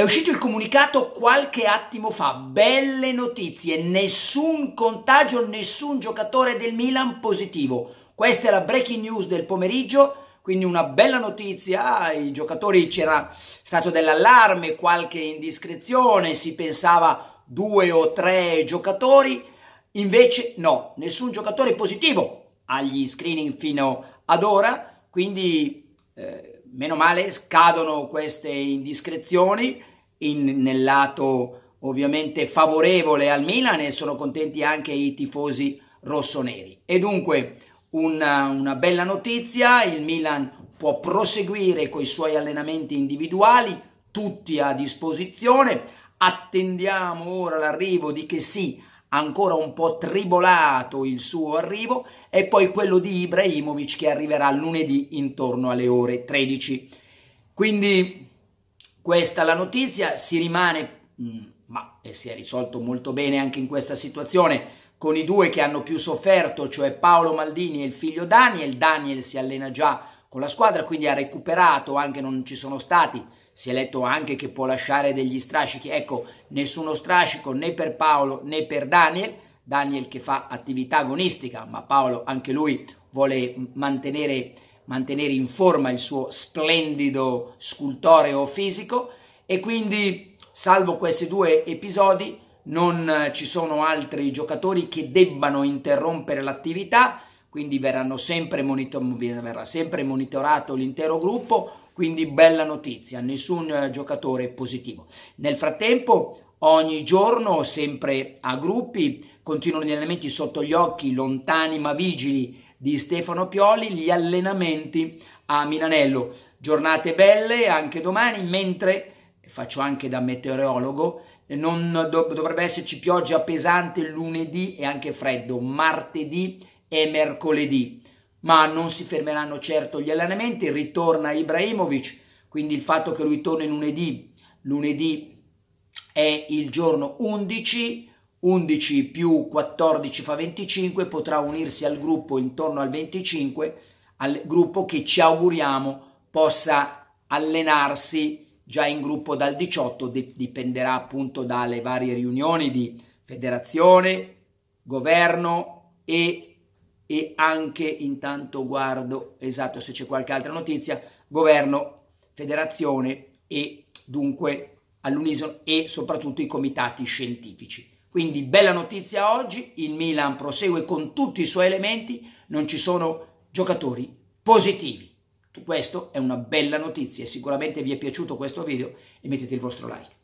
È uscito il comunicato qualche attimo fa, belle notizie, nessun contagio, nessun giocatore del Milan positivo. Questa è la breaking news del pomeriggio, quindi una bella notizia, i giocatori c'era stato dell'allarme, qualche indiscrezione, si pensava due o tre giocatori, invece no, nessun giocatore positivo agli screening fino ad ora, quindi... Eh, meno male scadono queste indiscrezioni in, nel lato ovviamente favorevole al Milan e sono contenti anche i tifosi rossoneri. E dunque una, una bella notizia, il Milan può proseguire con i suoi allenamenti individuali, tutti a disposizione. Attendiamo ora l'arrivo di Chessy ancora un po' tribolato il suo arrivo e poi quello di Ibrahimovic che arriverà lunedì intorno alle ore 13. Quindi questa è la notizia, si rimane, mm, ma si è risolto molto bene anche in questa situazione, con i due che hanno più sofferto, cioè Paolo Maldini e il figlio Daniel. Daniel si allena già con la squadra, quindi ha recuperato, anche non ci sono stati si è letto anche che può lasciare degli strascichi, ecco nessuno strascico né per Paolo né per Daniel, Daniel che fa attività agonistica, ma Paolo anche lui vuole mantenere, mantenere in forma il suo splendido scultoreo fisico e quindi salvo questi due episodi non eh, ci sono altri giocatori che debbano interrompere l'attività, quindi verranno sempre monitor- verrà sempre monitorato l'intero gruppo, quindi bella notizia, nessun eh, giocatore positivo. Nel frattempo, ogni giorno, sempre a gruppi, continuano gli allenamenti sotto gli occhi, lontani ma vigili, di Stefano Pioli, gli allenamenti a Milanello. Giornate belle anche domani, mentre, faccio anche da meteorologo, non dov- dovrebbe esserci pioggia pesante lunedì e anche freddo, martedì e mercoledì ma non si fermeranno certo gli allenamenti, ritorna Ibrahimovic, quindi il fatto che lui torni lunedì, lunedì è il giorno 11, 11 più 14 fa 25, potrà unirsi al gruppo intorno al 25, al gruppo che ci auguriamo possa allenarsi già in gruppo dal 18, dipenderà appunto dalle varie riunioni di federazione, governo e e anche intanto guardo esatto se c'è qualche altra notizia, governo, federazione e dunque all'unisono e soprattutto i comitati scientifici. Quindi bella notizia oggi, il Milan prosegue con tutti i suoi elementi, non ci sono giocatori positivi. Questo è una bella notizia e sicuramente vi è piaciuto questo video e mettete il vostro like.